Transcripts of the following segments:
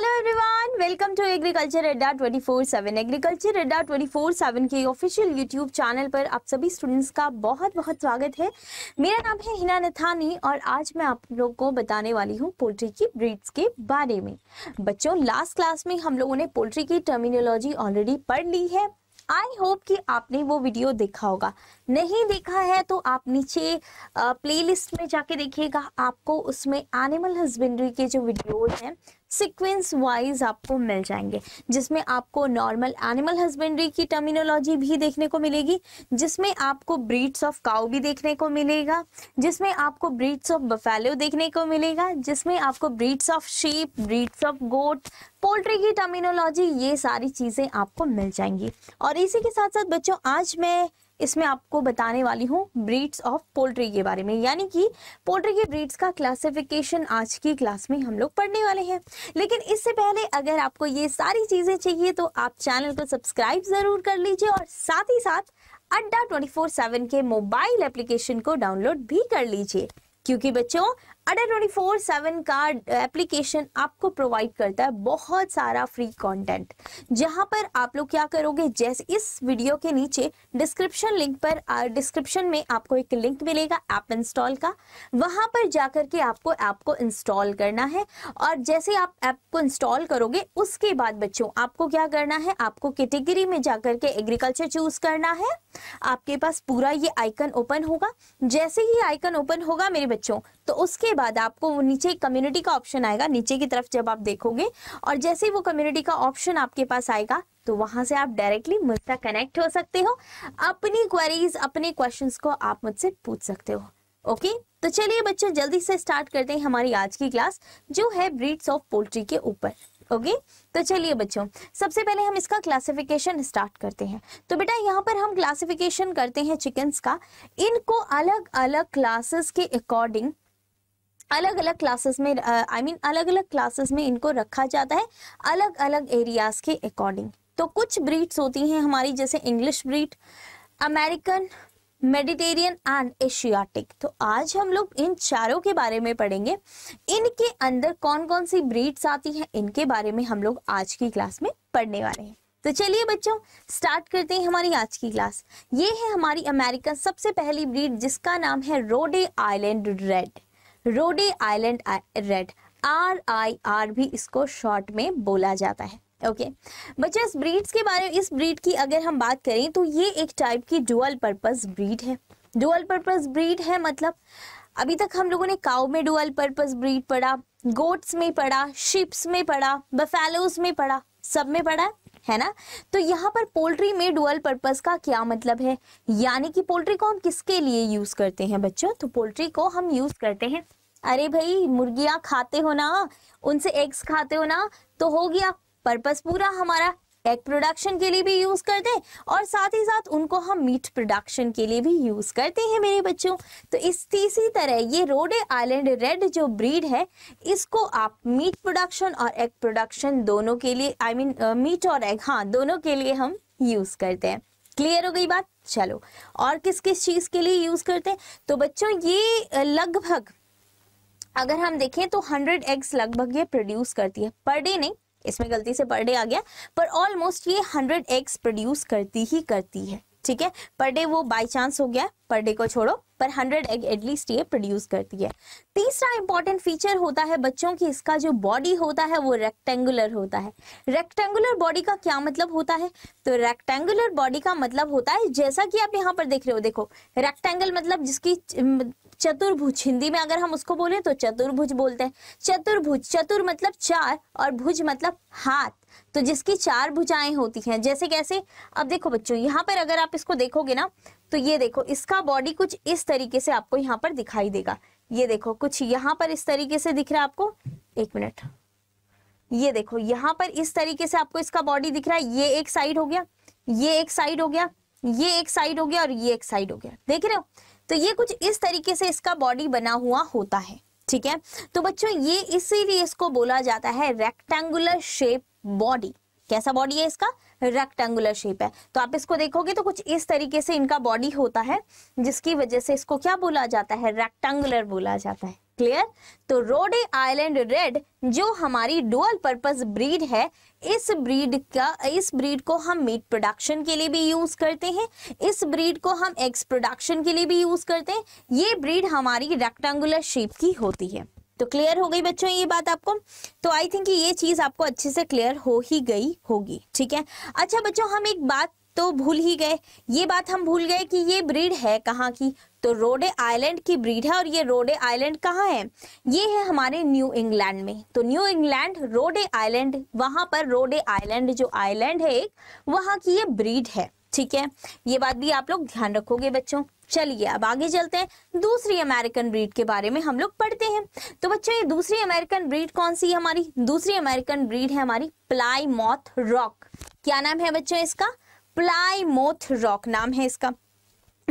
Hello everyone welcome to agriculture Adda 24/7 agriculture Adda 24/7 के official YouTube channel पर आप सभी स्टूडेंट्स का बहुत बहुत स्वागत है मेरा नाम है हिना नथानी और आज मैं आप लोगों को बताने वाली हूँ पोल्ट्री की ब्रीड्स के बारे में बच्चों लास्ट क्लास में हम लोगों ने पोल्ट्री की टर्मिनोलॉजी ऑलरेडी पढ़ ली है आई होप कि आपने वो वीडियो देखा होगा नहीं देखा है तो आप नीचे प्लेलिस्ट में जाके देखिएगा आपको उसमें एनिमल हस्बेंड्री के जो वीडियोज हैं सिक्वेंस वाइज आपको मिल जाएंगे जिसमें आपको नॉर्मल एनिमल हस्बेंड्री की टर्मिनोलॉजी भी देखने को मिलेगी जिसमें आपको ब्रीड्स ऑफ काउ भी देखने को मिलेगा जिसमें आपको ब्रीड्स ऑफ बफेलो देखने को मिलेगा जिसमें आपको breeds of sheep breeds of goat poultry की टर्मिनोलॉजी ये सारी चीज़ें आपको मिल जाएंगी और इसी के साथ साथ बच्चों आज मैं इसमें आपको बताने वाली हूँ ब्रीड्स ऑफ पोल्ट्री के बारे में यानी कि पोल्ट्री के ब्रीड्स का क्लासिफिकेशन आज की क्लास में हम लोग पढ़ने वाले हैं लेकिन इससे पहले अगर आपको ये सारी चीज़ें चाहिए तो आप चैनल को सब्सक्राइब ज़रूर कर लीजिए और साथ ही साथ अड्डा ट्वेंटी के मोबाइल एप्लीकेशन को डाउनलोड भी कर लीजिए क्योंकि बच्चों अडर ट्वेंटी फोर सेवन का एप्लीकेशन आपको प्रोवाइड करता है बहुत सारा फ्री कंटेंट जहां पर आप लोग क्या करोगे जैसे इस वीडियो के नीचे डिस्क्रिप्शन लिंक पर डिस्क्रिप्शन में आपको एक लिंक मिलेगा ऐप इंस्टॉल का वहां पर जाकर के आपको ऐप को इंस्टॉल करना है और जैसे आप ऐप को इंस्टॉल करोगे उसके बाद बच्चों आपको क्या करना है आपको कैटेगरी में जाकर के एग्रीकल्चर चूज करना है आपके पास पूरा ये आइकन ओपन होगा जैसे ही आइकन ओपन होगा मेरे बच्चों तो उसके बाद आपको नीचे कम्युनिटी का ऑप्शन आएगा नीचे की तरफ जब आप देखोगे और जैसे ही वो कम्युनिटी का ऑप्शन आपके पास आएगा तो वहां से आप डायरेक्टली मुझसे कनेक्ट हो सकते हो अपनी क्वेरीज अपने क्वेश्चंस को आप मुझसे पूछ सकते हो ओके तो चलिए बच्चों जल्दी से स्टार्ट करते हैं हमारी आज की क्लास जो है ब्रीड्स ऑफ पोल्ट्री के ऊपर ओके तो चलिए बच्चों सबसे पहले हम इसका क्लासिफिकेशन स्टार्ट करते हैं तो बेटा यहाँ पर हम क्लासिफिकेशन करते हैं चिकन्स का इनको अलग अलग क्लासेस के अकॉर्डिंग अलग अलग क्लासेस में आई मीन अलग अलग क्लासेस में इनको रखा जाता है अलग अलग एरियाज के अकॉर्डिंग तो कुछ ब्रीड्स होती हैं हमारी जैसे English breed American Mediterranean and Asiatic तो आज हम लोग इन चारों के बारे में पढ़ेंगे इनके अंदर कौन कौन सी ब्रीड्स आती हैं इनके बारे में हम लोग आज की क्लास में पढ़ने वाले हैं तो चलिए बच्चों स्टार्ट करते हैं हमारी आज की क्लास ये है हमारी अमेरिकन सबसे पहली ब्रीड जिसका नाम है Rhode island red Rhode island red R I R भी इसको शॉर्ट में बोला जाता है ओके बच्चे इस ब्रीड्स के बारे में इस ब्रीड की अगर हम बात करें तो ये एक टाइप की डुअल पर्पज ब्रीड है डुअल पर्पज ब्रीड है मतलब अभी तक हम लोगों ने काउ में डुअल पर्पज ब्रीड पढ़ा गोट्स में पढ़ा शिप्स में पढ़ा बफेलोज में पढ़ा सब में पढ़ा है ना तो यहाँ पर पोल्ट्री में डुअल पर्पज का क्या मतलब है यानी कि पोल्ट्री को हम किसके लिए यूज करते हैं बच्चों तो पोल्ट्री को हम यूज करते हैं अरे भाई मुर्गियां खाते हो ना उनसे एग्स खाते हो ना तो हो गया पर्पस पूरा हमारा एग प्रोडक्शन के लिए भी यूज करते हैं और साथ ही साथ उनको हम मीट प्रोडक्शन के लिए भी यूज करते हैं मेरे बच्चों तो इस तीसरी तरह ये रोडे आइलैंड रेड जो ब्रीड है इसको आप मीट प्रोडक्शन और एग प्रोडक्शन दोनों के लिए I I mean mean, meat और एग हाँ दोनों के लिए हम यूज करते हैं क्लियर हो गई बात चलो और किस किस चीज के लिए यूज करते हैं तो बच्चों ये लगभग अगर हम देखें तो हंड्रेड एग्स लगभग ये प्रोड्यूस करती है पर डे नहीं इसमें गलती से पर डे आ गया पर ऑलमोस्ट ये हंड्रेड एग्स प्रोड्यूस करती ही करती है ठीक है पर डे वो बाय चांस हो गया पर डे को छोड़ो पर हंड्रेड एग एटलीस्ट ये प्रोड्यूस करती है तीसरा इंपॉर्टेंट फीचर होता है बच्चों की इसका जो बॉडी होता है वो रेक्टेंगुलर होता है रेक्टेंगुलर बॉडी का क्या मतलब होता है तो रेक्टेंगुलर बॉडी का मतलब होता है जैसा कि आप यहाँ पर देख रहे हो देखो रेक्टेंगल मतलब जिसकी चतुर्भुज हिंदी में अगर हम उसको बोले तो चतुर्भुज बोलते हैं चतुर्भुज चतुर मतलब चार और भुज मतलब हाथ तो जिसकी चार भुजाएं होती हैं जैसे कैसे अब देखो बच्चों यहाँ पर अगर आप इसको देखोगे ना तो ये देखो इसका बॉडी कुछ इस तरीके से आपको यहाँ पर दिखाई देगा ये देखो कुछ यहाँ पर इस तरीके से दिख रहा है आपको एक मिनट ये देखो यहाँ पर इस तरीके से आपको इसका बॉडी दिख रहा है ये एक साइड हो गया ये एक साइड हो गया ये एक साइड हो गया और ये एक साइड हो गया देख रहे हो तो ये कुछ इस तरीके से इसका बॉडी बना हुआ होता है ठीक है तो बच्चों ये इसीलिए इसको बोला जाता है रेक्टेंगुलर शेप बॉडी कैसा बॉडी है इसका रेक्टेंगुलर शेप है तो आप इसको देखोगे तो कुछ इस तरीके से इनका बॉडी होता है जिसकी वजह से इसको क्या बोला जाता है रेक्टेंगुलर बोला जाता है क्लियर तो रोडे आइलैंड रेड जो हमारी डुअल पर्पज ब्रीड है इस ब्रीड का इस ब्रीड को हम मीट प्रोडक्शन के लिए भी यूज करते हैं इस ब्रीड को हम एग्स प्रोडक्शन के लिए भी यूज करते हैं ये ब्रीड हमारी रेक्टेंगुलर शेप की होती है तो क्लियर हो गई बच्चों ये बात आपको तो आई थिंक ये चीज आपको अच्छे से क्लियर हो ही गई होगी ठीक है अच्छा बच्चों हम एक बात तो भूल ही गए ये बात हम भूल गए कि ये ब्रीड है कहाँ की तो रोडे आइलैंड की ब्रीड है और ये रोडे आइलैंड कहाँ है ये है हमारे न्यू इंग्लैंड में तो न्यू इंग्लैंड रोडे आइलैंड वहां पर रोडे आइलैंड जो आइलैंड है एक वहां की ये ब्रीड है ठीक है ये बात भी आप लोग ध्यान रखोगे बच्चों चलिए अब आगे चलते हैं दूसरी अमेरिकन ब्रीड के बारे में हम लोग पढ़ते हैं तो बच्चों ये दूसरी अमेरिकन ब्रीड कौन सी है हमारी दूसरी अमेरिकन ब्रीड है हमारी प्लाई मॉथ रॉक क्या नाम है बच्चों इसका प्लाई मोथ रॉक नाम है इसका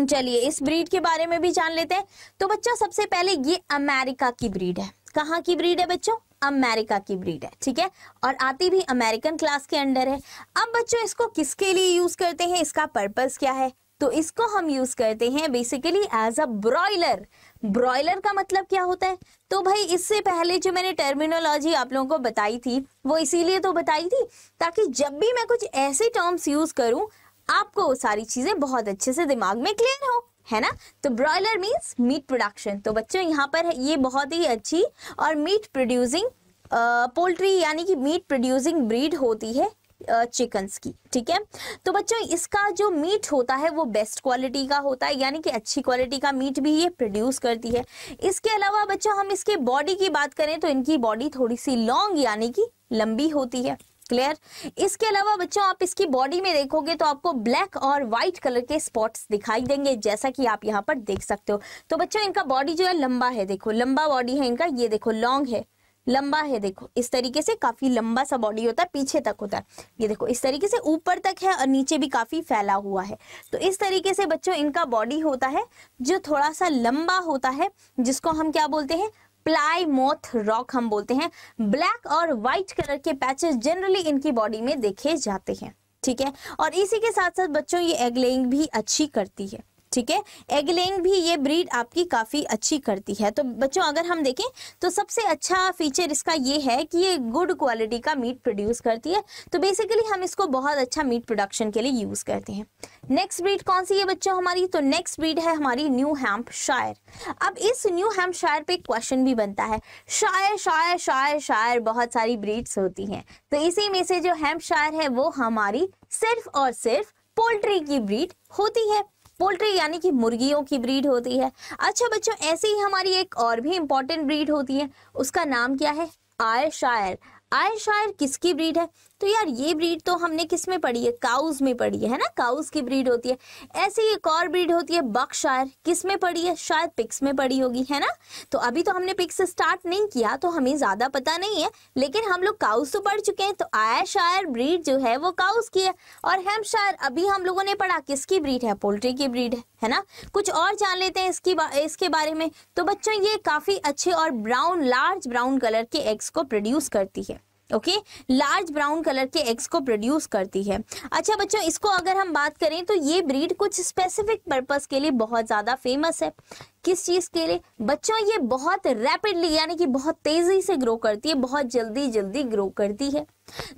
चलिए इस ब्रीड के बारे में भी जान लेते हैं तो बच्चों सबसे पहले ये अमेरिका की ब्रीड है कहाँ की ब्रीड है बच्चों अमेरिका की ब्रीड है ठीक है और आती भी अमेरिकन क्लास के अंडर है अब बच्चों इसको किसके लिए यूज करते हैं इसका पर्पस क्या है तो इसको हम यूज करते हैं basically as a broiler broiler का मतलब क्या होता है तो भाई इससे पहले जो मैंने टर्मिनोलॉजी आप लोगों को बताई थी वो इसीलिए तो बताई थी ताकि जब भी मैं कुछ ऐसे टर्म्स यूज करूं आपको वो सारी चीजें बहुत अच्छे से दिमाग में क्लियर हो है ना तो ब्रॉयलर मीन्स मीट प्रोडक्शन तो बच्चों यहाँ पर ये बहुत ही अच्छी और मीट प्रोड्यूसिंग पोल्ट्री यानी कि मीट प्रोड्यूसिंग ब्रीड होती है चिकन्स की ठीक है तो बच्चों इसका जो मीट होता है वो बेस्ट क्वालिटी का होता है यानी कि अच्छी क्वालिटी का मीट भी ये प्रोड्यूस करती है इसके अलावा बच्चों हम इसके बॉडी की बात करें तो इनकी बॉडी थोड़ी सी लॉन्ग यानी कि लंबी होती है क्लियर इसके अलावा बच्चों आप इसकी बॉडी में देखोगे तो आपको ब्लैक और व्हाइट कलर के स्पॉट्स दिखाई देंगे जैसा कि आप यहाँ पर देख सकते हो तो बच्चों इनका बॉडी जो है लंबा है देखो लंबा बॉडी है इनका ये देखो लॉन्ग है लंबा है देखो इस तरीके से काफी लंबा सा बॉडी होता है पीछे तक होता है ये देखो इस तरीके से ऊपर तक है और नीचे भी काफी फैला हुआ है तो इस तरीके से बच्चों इनका बॉडी होता है जो थोड़ा सा लंबा होता है जिसको हम क्या बोलते हैं प्लाई मोथ रॉक हम बोलते हैं ब्लैक और व्हाइट कलर के पैचेस जनरली इनकी बॉडी में देखे जाते हैं ठीक है और इसी के साथ साथ बच्चों ये एग लेइंग भी अच्छी करती है ठीक है एगलेंग भी ये ब्रीड आपकी काफ़ी अच्छी करती है तो बच्चों अगर हम देखें तो सबसे अच्छा फीचर इसका ये है कि ये गुड क्वालिटी का मीट प्रोड्यूस करती है तो बेसिकली हम इसको बहुत अच्छा मीट प्रोडक्शन के लिए यूज़ करते हैं नेक्स्ट ब्रीड कौन सी है बच्चों हमारी तो नेक्स्ट ब्रीड है हमारी न्यू हैम्प शायर अब इस न्यू हैम्प शायर पे क्वेश्चन भी बनता है शायर शायर शायर शायर बहुत सारी ब्रीड्स होती हैं तो इसी में से जो हैम्प शायर है वो हमारी सिर्फ और सिर्फ पोल्ट्री की ब्रीड होती है पोल्ट्री यानी कि मुर्गियों की ब्रीड होती है अच्छा बच्चों ऐसी ही हमारी एक और भी इंपॉर्टेंट ब्रीड होती है उसका नाम क्या है आयर शायर आयर शायर किसकी ब्रीड है तो यार ये ब्रीड तो हमने किस में पढ़ी है काउज में पढ़ी है ना काउज की ब्रीड होती है ऐसे ही एक और ब्रीड होती है बक्शायर किस में पढ़ी है शायद पिक्स में पढ़ी होगी है ना तो अभी तो हमने पिक्स स्टार्ट नहीं किया तो हमें ज्यादा पता नहीं है लेकिन हम लोग काउज तो पढ़ चुके हैं तो आया शायर ब्रीड जो है वो काउज की है और हेम शायर अभी हम लोगों ने पढ़ा किसकी ब्रीड है पोल्ट्री की ब्रीड है है ना कुछ और जान लेते हैं इसकी बा, इसके बारे में तो बच्चों ये काफ़ी अच्छे और ब्राउन लार्ज ब्राउन कलर के एग्स को प्रोड्यूस करती है ओके लार्ज ब्राउन कलर के एग्स को प्रोड्यूस करती है अच्छा बच्चों इसको अगर हम बात करें तो ये ब्रीड कुछ स्पेसिफिक पर्पस के लिए बहुत ज़्यादा फेमस है किस चीज़ के लिए बच्चों ये बहुत रैपिडली यानी कि बहुत तेज़ी से ग्रो करती है बहुत जल्दी जल्दी ग्रो करती है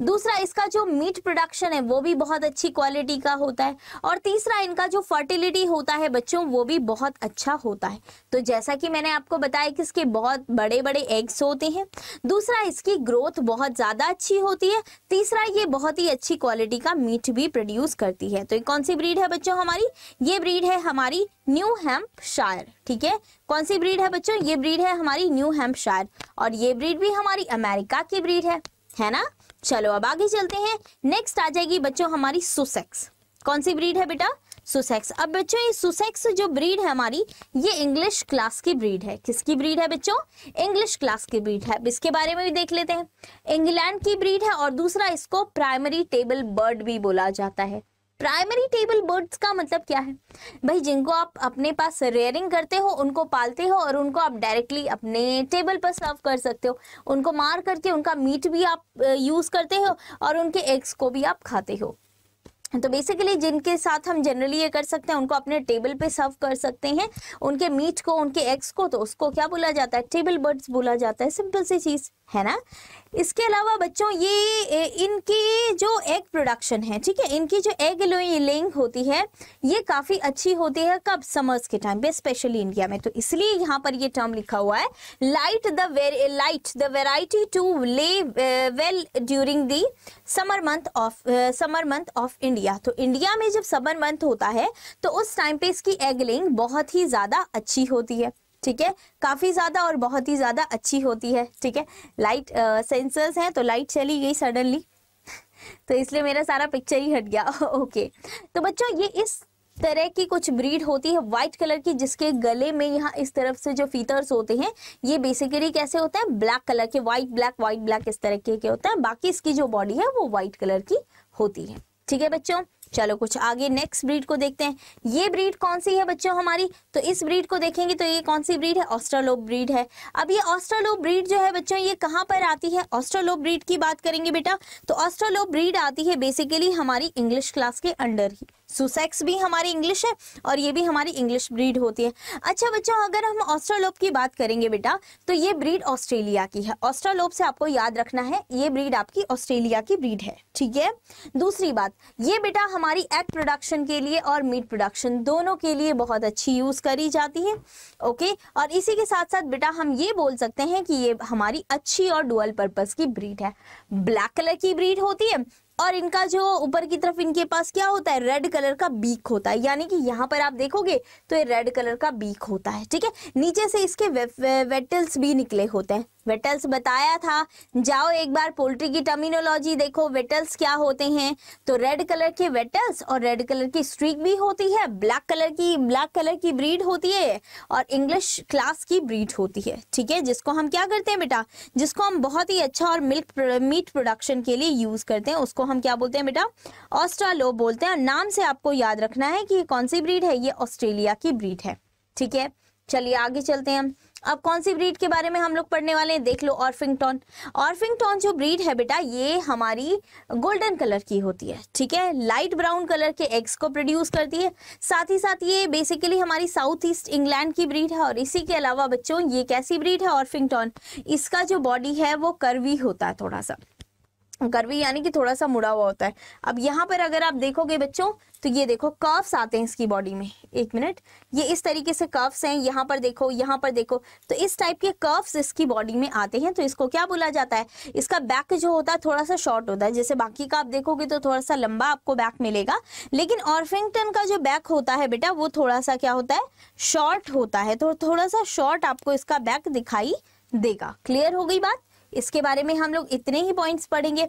दूसरा इसका जो मीट प्रोडक्शन है वो भी बहुत अच्छी क्वालिटी का होता है और तीसरा इनका जो फर्टिलिटी होता है बच्चों वो भी बहुत अच्छा होता है तो जैसा कि मैंने आपको बताया कि इसके बहुत बड़े बड़े एग्स होते हैं दूसरा इसकी ग्रोथ बहुत ज़्यादा अच्छी होती है तीसरा ये बहुत ही अच्छी क्वालिटी का मीट भी प्रोड्यूस करती है तो ये कौन सी ब्रीड है बच्चों हमारी ये ब्रीड है हमारी न्यू हेम्पशायर ठीक है कौन सी ब्रीड है बच्चों ये ब्रीड है हमारी न्यू हेम्पशायर और ये ब्रीड भी हमारी अमेरिका की ब्रीड है है ना चलो अब आगे चलते हैं नेक्स्ट आ जाएगी बच्चों हमारी सुसेक्स कौन सी ब्रीड है बेटा सुसेक्स अब बच्चों ये सुसेक्स जो ब्रीड है हमारी ये इंग्लिश क्लास की ब्रीड है किसकी ब्रीड है बच्चों इंग्लिश क्लास की ब्रीड है इसके बारे में भी देख लेते हैं इंग्लैंड की ब्रीड है और दूसरा इसको प्राइमरी टेबल बर्ड भी बोला जाता है प्राइमरी टेबल बर्ड्स का मतलब क्या है भाई जिनको आप अपने पास रेयरिंग करते हो उनको पालते हो और उनको आप डायरेक्टली अपने टेबल पर सर्व कर सकते हो उनको मार करके उनका मीट भी आप यूज करते हो और उनके एग्स को भी आप खाते हो तो बेसिकली जिनके साथ हम जनरली ये कर सकते हैं उनको अपने टेबल पे सर्व कर सकते हैं उनके मीट को उनके एग्स को तो उसको क्या बोला जाता है टेबल बर्ड्स बोला जाता है सिंपल सी चीज़ है ना इसके अलावा बच्चों ये इनकी जो एग प्रोडक्शन है ठीक है इनकी जो एग लेइंग होती है ये काफ़ी अच्छी होती है कब समर्स के टाइम पे स्पेशली इंडिया में तो इसलिए यहाँ पर ये टर्म लिखा हुआ है light the light the variety to lay well during the summer month of summer month of India India तो इंडिया में जब समर मंथ होता है तो उस टाइम पे इसकी एगलिंग बहुत ही ज़्यादा अच्छी होती है ठीक है काफ़ी ज़्यादा और बहुत ही ज़्यादा अच्छी होती है ठीक है लाइट सेंसर्स हैं तो लाइट चली गई सडनली तो इसलिए मेरा सारा पिक्चर ही हट गया ओके तो बच्चों ये इस तरह की कुछ ब्रीड होती है व्हाइट कलर की जिसके गले में यहाँ इस तरफ से जो फीतर्स होते हैं ये बेसिकली कैसे होते हैं ब्लैक कलर के व्हाइट ब्लैक व्हाइट ब्लैक इस तरह के होते हैं बाकी इसकी जो बॉडी है वो व्हाइट कलर की होती है ठीक है बच्चों चलो कुछ आगे नेक्स्ट ब्रीड को देखते हैं ये ब्रीड कौन सी है बच्चों हमारी तो इस ब्रीड को देखेंगे तो ये कौन सी ब्रीड है ऑस्ट्रालोप ब्रीड है अब ये ऑस्ट्रालोप ब्रीड जो है बच्चों ये कहाँ पर आती है ऑस्ट्रालोप ब्रीड की बात करेंगे बेटा तो ऑस्ट्रालोप ब्रीड आती है बेसिकली हमारी इंग्लिश क्लास के अंडर ही सुसेक्स भी हमारी इंग्लिश है और ये भी हमारी इंग्लिश ब्रीड होती है अच्छा बच्चों अगर हम ऑस्ट्रालोप की बात करेंगे बेटा तो ये ब्रीड ऑस्ट्रेलिया की है ऑस्ट्रालोप से आपको याद रखना है ये ब्रीड आपकी ऑस्ट्रेलिया की ब्रीड है ठीक है दूसरी बात ये बेटा हमारी एग प्रोडक्शन के लिए और मीट प्रोडक्शन दोनों के लिए बहुत अच्छी यूज करी जाती है ओके और इसी के साथ साथ बेटा हम ये बोल सकते हैं कि ये हमारी अच्छी और डुअल पर्पज की ब्रीड है ब्लैक कलर की ब्रीड होती है और इनका जो ऊपर की तरफ इनके पास क्या होता है रेड कलर का बीक होता है यानी कि यहाँ पर आप देखोगे तो ये रेड कलर का बीक होता है ठीक है नीचे से इसके वे, वे, वेटल्स भी निकले होते हैं वेटल्स बताया था जाओ एक बार पोल्ट्री की टर्मिनोलॉजी देखो वेटल्स क्या होते हैं तो रेड कलर के वेटल्स और रेड कलर की स्ट्रीक भी होती है ब्लैक कलर की ब्लैक कलर की ब्रीड होती है और इंग्लिश क्लास की ब्रीड होती है ठीक है जिसको हम क्या करते हैं बेटा जिसको हम बहुत ही अच्छा और मिल्क मीट प्रोडक्शन के लिए यूज करते हैं उसको हम क्या बोलते हैं बेटा ऑस्ट्रालो बोलते हैं और नाम से आपको याद रखना है कि कौन सी ब्रीड है ये ऑस्ट्रेलिया की ब्रीड है ठीक है चलिए आगे चलते हैं हम अब कौन सी ब्रीड के बारे में हम लोग पढ़ने वाले हैं देख लो ऑर्फिंगटॉन ऑर्फिंगटॉन जो ब्रीड है बेटा ये हमारी गोल्डन कलर की होती है ठीक है लाइट ब्राउन कलर के एग्स को प्रोड्यूस करती है साथ ही साथ ये बेसिकली हमारी साउथ ईस्ट इंग्लैंड की ब्रीड है और इसी के अलावा बच्चों ये कैसी ब्रीड है ऑर्फिंगटॉन इसका जो बॉडी है वो कर्वी होता है थोड़ा सा कर्वी यानी कि थोड़ा सा मुड़ा हुआ होता है अब यहाँ पर अगर आप देखोगे बच्चों तो ये देखो कर्व्स आते हैं इसकी बॉडी में एक मिनट ये इस तरीके से कर्व्स हैं यहाँ पर देखो यहाँ पर देखो तो इस टाइप के कर्व्स इसकी बॉडी में आते हैं तो इसको क्या बोला जाता है इसका बैक जो होता है थोड़ा सा शॉर्ट होता है जैसे बाकी का आप देखोगे तो थोड़ा सा लंबा आपको बैक मिलेगा लेकिन ऑर्फिंगटन का जो बैक होता है बेटा वो थोड़ा सा क्या होता है शॉर्ट होता है तो थोड़ा सा शॉर्ट आपको इसका बैक दिखाई देगा क्लियर हो गई बात इसके बारे में हम लोग इतने ही पॉइंट्स पढ़ेंगे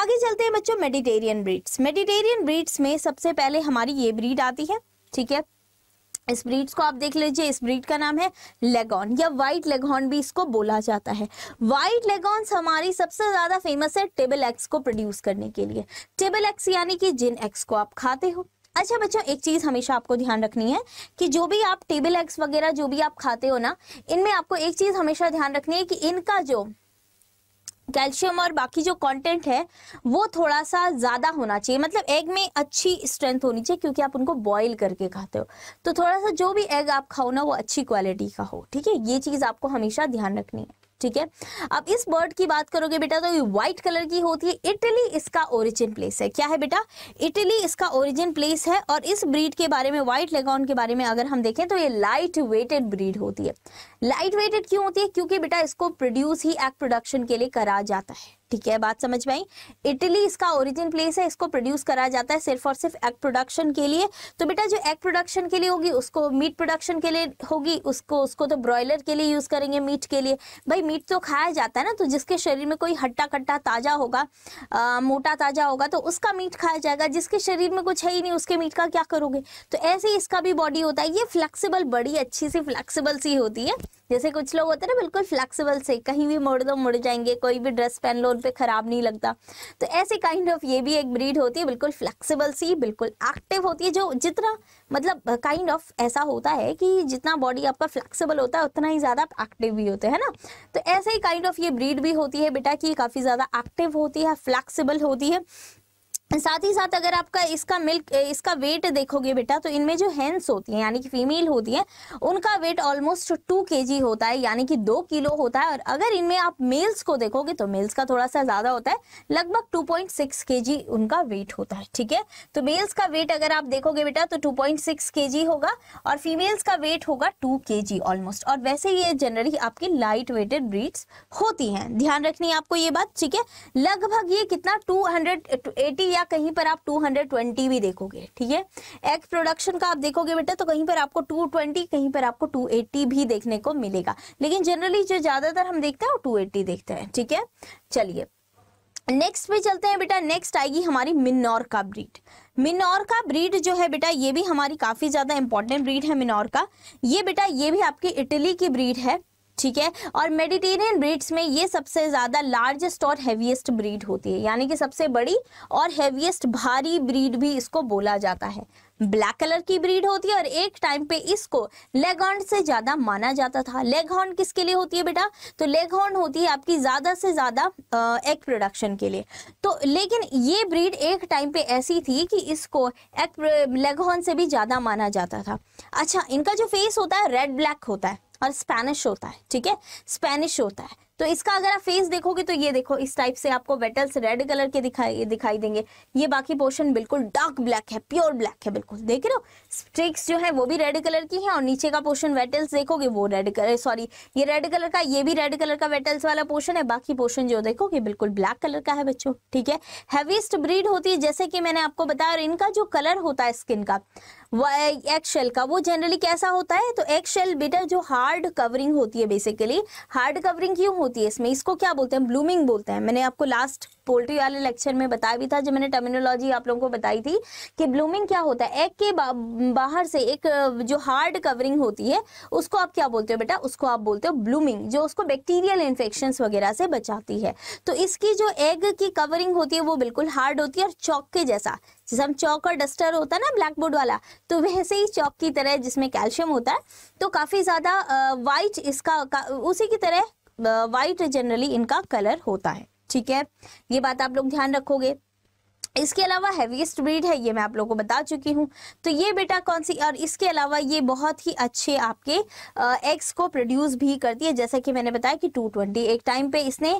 आगे चलते हैं बच्चों मेडिटेरियन ब्रीड्स मेडिटेरियन ब्रीड्स में सबसे पहले हमारी ये ब्रीड आती है ठीक है इस ब्रीड्स को आप देख लीजिए इस ब्रीड का नाम है लेगॉन या व्हाइट लेगॉन भी इसको बोला जाता है व्हाइट लेगॉन्स हमारी सबसे ज्यादा फेमस है टेबल एक्स को प्रोड्यूस करने के लिए टेबल एक्स यानी कि जिन एक्स को आप खाते हो अच्छा बच्चों एक चीज हमेशा आपको ध्यान रखनी है कि जो भी आप टेबल एक्स वगैरह जो भी आप खाते हो ना इनमें आपको एक चीज हमेशा ध्यान रखनी है कि इनका जो कैल्शियम और बाकी जो कंटेंट है वो थोड़ा सा ज़्यादा होना चाहिए मतलब एग में अच्छी स्ट्रेंथ होनी चाहिए क्योंकि आप उनको बॉईल करके खाते हो तो थोड़ा सा जो भी एग आप खाओ ना वो अच्छी क्वालिटी का हो ठीक है ये चीज़ आपको हमेशा ध्यान रखनी है ठीक है अब इस बर्ड की बात करोगे बेटा तो ये व्हाइट कलर की होती है इटली इसका ओरिजिन प्लेस है क्या है बेटा इटली इसका ओरिजिन प्लेस है और इस ब्रीड के बारे में व्हाइट लेगॉन के बारे में अगर हम देखें तो ये लाइट वेटेड ब्रीड होती है लाइट वेटेड क्यों होती है क्योंकि बेटा इसको प्रोड्यूस ही एक प्रोडक्शन के लिए करा जाता है ठीक है बात समझ में आई इटली इसका ओरिजिन प्लेस है इसको प्रोड्यूस करा जाता है सिर्फ और सिर्फ एग प्रोडक्शन के लिए तो बेटा जो एग प्रोडक्शन के लिए होगी उसको मीट प्रोडक्शन के लिए होगी उसको उसको तो ब्रॉयलर के लिए यूज करेंगे मीट के लिए भाई मीट तो खाया जाता है ना तो जिसके शरीर में कोई हट्टा कट्टा ताजा होगा आ, मोटा ताजा होगा तो उसका मीट खाया जाएगा जिसके शरीर में कुछ है ही नहीं उसके मीट का क्या करोगे तो ऐसे ही इसका भी बॉडी होता है ये फ्लेक्सीबल बड़ी अच्छी सी फ्लेक्सीबल सी होती है जैसे कुछ लोग होते हैं ना बिल्कुल फ्लेक्सिबल से कहीं भी मोड़ दो मुड़ जाएंगे कोई भी ड्रेस पहन लो उन पर खराब नहीं लगता तो ऐसे काइंड ऑफ ये भी एक ब्रीड होती है बिल्कुल फ्लेक्सिबल सी बिल्कुल एक्टिव होती है जो जितना मतलब काइंड ऑफ ऐसा होता है कि जितना बॉडी आपका फ्लेक्सिबल होता है उतना ही ज़्यादा आप एक्टिव भी होते हैं ना तो ऐसे ही काइंड ऑफ ये ब्रीड भी होती है बेटा की काफ़ी ज़्यादा एक्टिव होती है फ्लैक्सीबल होती है साथ ही साथ अगर आपका इसका मिल्क इसका वेट देखोगे बेटा तो इनमें जो हैंस होती हैं यानी कि फीमेल होती हैं उनका वेट ऑलमोस्ट टू के होता है यानी कि दो किलो होता है और अगर इनमें आप मेल्स को देखोगे तो मेल्स का थोड़ा सा ज़्यादा होता है लगभग टू पॉइंट उनका वेट होता है ठीक है तो मेल्स का वेट अगर आप देखोगे बेटा तो टू पॉइंट होगा और फीमेल्स का वेट होगा टू के ऑलमोस्ट और वैसे ये जनरली आपकी लाइट वेटेड ब्रीड्स होती हैं ध्यान रखनी है आपको ये बात ठीक है लगभग ये कितना टू हंड्रेड या कहीं पर आप 220 भी देखोगे ठीक है एग प्रोडक्शन का आप देखोगे बेटा तो कहीं पर आपको 220 कहीं पर आपको 280 भी देखने को मिलेगा लेकिन जनरली जो ज्यादातर हम देखते हैं वो 280 देखते हैं ठीक है चलिए नेक्स्ट पे चलते हैं बेटा नेक्स्ट आएगी हमारी मिन्नौर का ब्रीड मिनोर का ब्रीड जो है बेटा ये भी हमारी काफ़ी ज़्यादा इंपॉर्टेंट ब्रीड है मिनोर का ये बेटा ये भी आपकी इटली की ब्रीड है ठीक है और मेडिटेरियन ब्रीड्स में ये सबसे ज़्यादा लार्जेस्ट और हैवीएस्ट ब्रीड होती है यानी कि सबसे बड़ी और हैवीएस्ट भारी ब्रीड भी इसको बोला जाता है ब्लैक कलर की ब्रीड होती है और एक टाइम पे इसको लेगहॉर्न से ज़्यादा माना जाता था लेगहॉर्न किसके लिए होती है बेटा तो लेगहॉर्न होती है आपकी ज़्यादा से ज़्यादा एग प्रोडक्शन के लिए तो लेकिन ये ब्रीड एक टाइम पे ऐसी थी कि इसको एग लेगहॉर्न से भी ज़्यादा माना जाता था अच्छा इनका जो फेस होता है रेड ब्लैक होता है और स्पेनिश होता है ठीक है स्पेनिश होता है तो इसका अगर आप फेस देखोगे तो ये देखो इस टाइप से आपको वेटल्स रेड कलर के दिखाई दिखाई देंगे ये बाकी पोर्शन बिल्कुल डार्क ब्लैक है प्योर ब्लैक है बिल्कुल देख रहे हो स्ट्रिक्स जो है वो भी रेड कलर की है और नीचे का पोर्शन वेटल्स देखोगे वो रेड कलर सॉरी ये रेड कलर का ये भी रेड कलर का वेटल्स वाला पोर्शन है बाकी पोर्शन जो देखोगे बिल्कुल ब्लैक कलर का है बच्चों ठीक है हैवीस्ट ब्रीड होती है जैसे कि मैंने आपको बताया और इनका जो कलर होता है स्किन का एग शेल का वो जनरली कैसा होता है तो एग शेल बेटा जो हार्ड कवरिंग होती है बेसिकली हार्ड कवरिंग क्यों होती है इसमें इसको क्या बोलते हैं ब्लूमिंग बोलते हैं मैंने आपको लास्ट पोल्ट्री वाले लेक्चर में बताया भी था जब मैंने टर्मिनोलॉजी आप लोगों को बताई थी कि ब्लूमिंग क्या होता है एग के बा, बाहर से एक जो हार्ड कवरिंग होती है उसको आप क्या बोलते हो बेटा उसको आप बोलते हो ब्लूमिंग जो उसको बैक्टीरियल इन्फेक्शन वगैरह से बचाती है तो इसकी जो एग की कवरिंग होती है वो बिल्कुल हार्ड होती है और चौक के जैसा जैसे हम चौक और डस्टर होता है ना ब्लैक बोर्ड वाला तो वैसे ही चौक की तरह जिसमें कैल्शियम होता है तो काफ़ी ज़्यादा वाइट इसका का, उसी की तरह वाइट जनरली इनका कलर होता है ठीक है ये बात आप लोग ध्यान रखोगे इसके अलावा हैवीएस्ट ब्रीड है ये मैं आप लोगों को बता चुकी हूँ तो ये बेटा कौन सी और इसके अलावा ये बहुत ही अच्छे आपके एग्स को प्रोड्यूस भी करती है जैसा कि मैंने बताया कि 220 एक टाइम पे इसने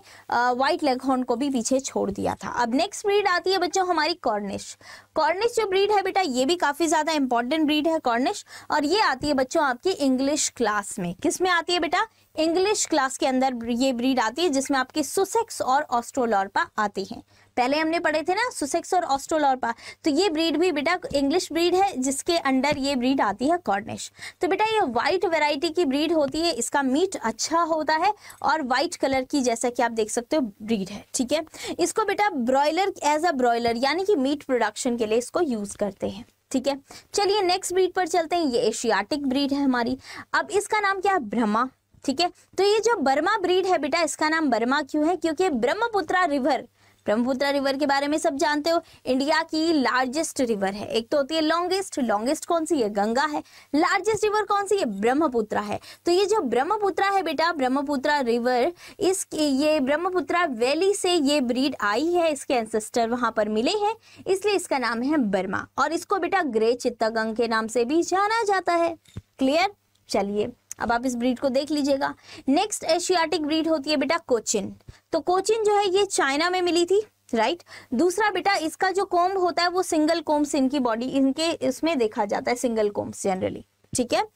वाइट लेगहॉर्न को भी पीछे छोड़ दिया था अब नेक्स्ट ब्रीड आती है बच्चों हमारी कॉर्निश कॉर्निश जो ब्रीड है बेटा ये भी काफ़ी ज़्यादा इंपॉर्टेंट ब्रीड है कॉर्निश और ये आती है बच्चों आपकी इंग्लिश क्लास में किस में आती है बेटा इंग्लिश क्लास के अंदर ये ब्रीड आती है जिसमें आपकी सुसेक्स और ऑस्ट्रोलॉर्पा आती हैं पहले हमने पढ़े थे ना सुसेक्स और ऑस्ट्रोलॉर्पा तो ये ब्रीड भी बेटा इंग्लिश ब्रीड है जिसके अंडर ये ब्रीड आती है कॉर्निश तो बेटा ये व्हाइट वेराइटी की ब्रीड होती है इसका मीट अच्छा होता है और वाइट कलर की जैसा कि आप देख सकते हो ब्रीड है ठीक है इसको बेटा ब्रॉयलर एज अ ब्रॉयलर यानी कि मीट प्रोडक्शन के लिए इसको यूज़ करते हैं ठीक है चलिए नेक्स्ट ब्रीड पर चलते हैं ये एशियाटिक ब्रीड है हमारी अब इसका नाम क्या है ब्रह्मा ठीक है तो ये जो बर्मा ब्रीड है बेटा इसका नाम बर्मा क्यों है क्योंकि ब्रह्मपुत्रा रिवर ब्रह्मपुत्र रिवर के बारे में सब जानते हो इंडिया की लार्जेस्ट रिवर है एक तो होती है लॉन्गेस्ट लॉन्गेस्ट कौन सी है गंगा है लार्जेस्ट रिवर कौन सी है ब्रह्मपुत्र है तो ये जो ब्रह्मपुत्र है बेटा ब्रह्मपुत्र रिवर इस ये ब्रह्मपुत्र वैली से ये ब्रीड आई है इसके एंसेस्टर वहां पर मिले हैं इसलिए इसका नाम है बर्मा और इसको बेटा ग्रे चित्तागंग के नाम से भी जाना जाता है क्लियर चलिए अब आप इस ब्रीड को देख लीजिएगा नेक्स्ट एशियाटिक ब्रीड होती है बेटा कोचिन तो कोचिन जो है ये चाइना में मिली थी राइट right? दूसरा बेटा इसका जो कोम्ब होता है वो सिंगल कोम्ब इनकी बॉडी इनके इसमें देखा जाता है सिंगल कोम्ब जनरली ठीक है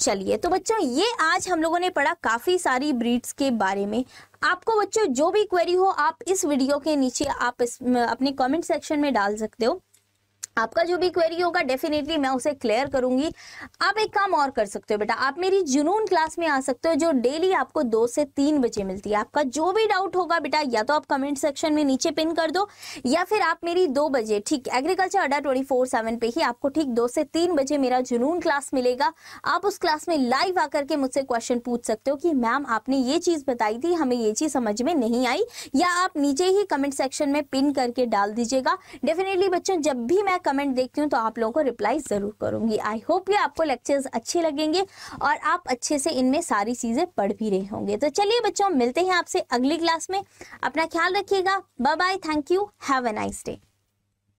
चलिए तो बच्चों ये आज हम लोगों ने पढ़ा काफी सारी ब्रीड्स के बारे में आपको बच्चों जो भी क्वेरी हो आप इस वीडियो के नीचे आप इस अपने कमेंट सेक्शन में डाल सकते हो आपका जो भी क्वेरी होगा डेफिनेटली मैं उसे क्लियर करूंगी आप एक काम और कर सकते हो बेटा आप मेरी जुनून क्लास में आ सकते हो जो डेली आपको दो से तीन बजे मिलती है आपका जो भी डाउट होगा बेटा या तो आप कमेंट सेक्शन में नीचे पिन कर दो या फिर आप मेरी दो बजे ठीक एग्रीकल्चर अड्डा ट्वेंटी फोर सेवन पे ही आपको ठीक दो से तीन बजे मेरा जुनून क्लास मिलेगा आप उस क्लास में लाइव आकर के मुझसे क्वेश्चन पूछ सकते हो कि मैम आपने ये चीज बताई थी हमें ये चीज समझ में नहीं आई या आप नीचे ही कमेंट सेक्शन में पिन करके डाल दीजिएगा डेफिनेटली बच्चों जब भी मैं कमेंट देखती हूँ तो आप लोगों को रिप्लाई ज़रूर करूँगी आई होप ये आपको लेक्चर्स अच्छे लगेंगे और आप अच्छे से इनमें सारी चीज़ें पढ़ भी रहे होंगे तो चलिए बच्चों मिलते हैं आपसे अगली क्लास में अपना ख्याल रखिएगा bye bye thank you have a nice day